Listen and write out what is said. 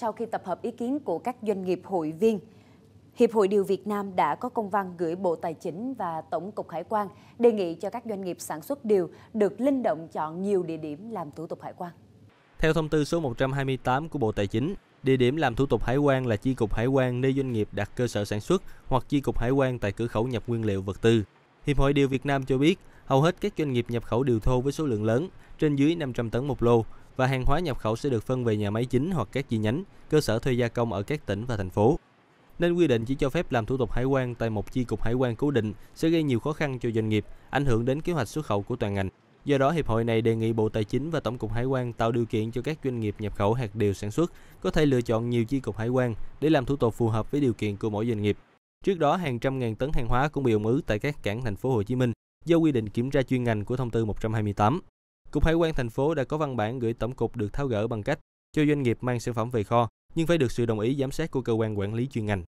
Sau khi tập hợp ý kiến của các doanh nghiệp hội viên, Hiệp hội Điều Việt Nam đã có công văn gửi Bộ Tài chính và Tổng cục Hải quan đề nghị cho các doanh nghiệp sản xuất điều được linh động chọn nhiều địa điểm làm thủ tục hải quan. Theo thông tư số 128 của Bộ Tài chính, địa điểm làm thủ tục hải quan là chi cục hải quan nơi doanh nghiệp đặt cơ sở sản xuất hoặc chi cục hải quan tại cửa khẩu nhập nguyên liệu vật tư. Hiệp hội Điều Việt Nam cho biết, hầu hết các doanh nghiệp nhập khẩu điều thô với số lượng lớn, trên dưới 500 tấn một lô, và hàng hóa nhập khẩu sẽ được phân về nhà máy chính hoặc các chi nhánh, cơ sở thuê gia công ở các tỉnh và thành phố. Nên quy định chỉ cho phép làm thủ tục hải quan tại một chi cục hải quan cố định sẽ gây nhiều khó khăn cho doanh nghiệp, ảnh hưởng đến kế hoạch xuất khẩu của toàn ngành. Do đó, hiệp hội này đề nghị Bộ Tài chính và Tổng cục Hải quan tạo điều kiện cho các doanh nghiệp nhập khẩu hạt điều sản xuất có thể lựa chọn nhiều chi cục hải quan để làm thủ tục phù hợp với điều kiện của mỗi doanh nghiệp. Trước đó, hàng trăm ngàn tấn hàng hóa cũng bị ứ tại các cảng thành phố Hồ Chí Minh do quy định kiểm tra chuyên ngành của thông tư 128. Cục Hải quan thành phố đã có văn bản gửi tổng cục được tháo gỡ bằng cách cho doanh nghiệp mang sản phẩm về kho nhưng phải được sự đồng ý giám sát của cơ quan quản lý chuyên ngành.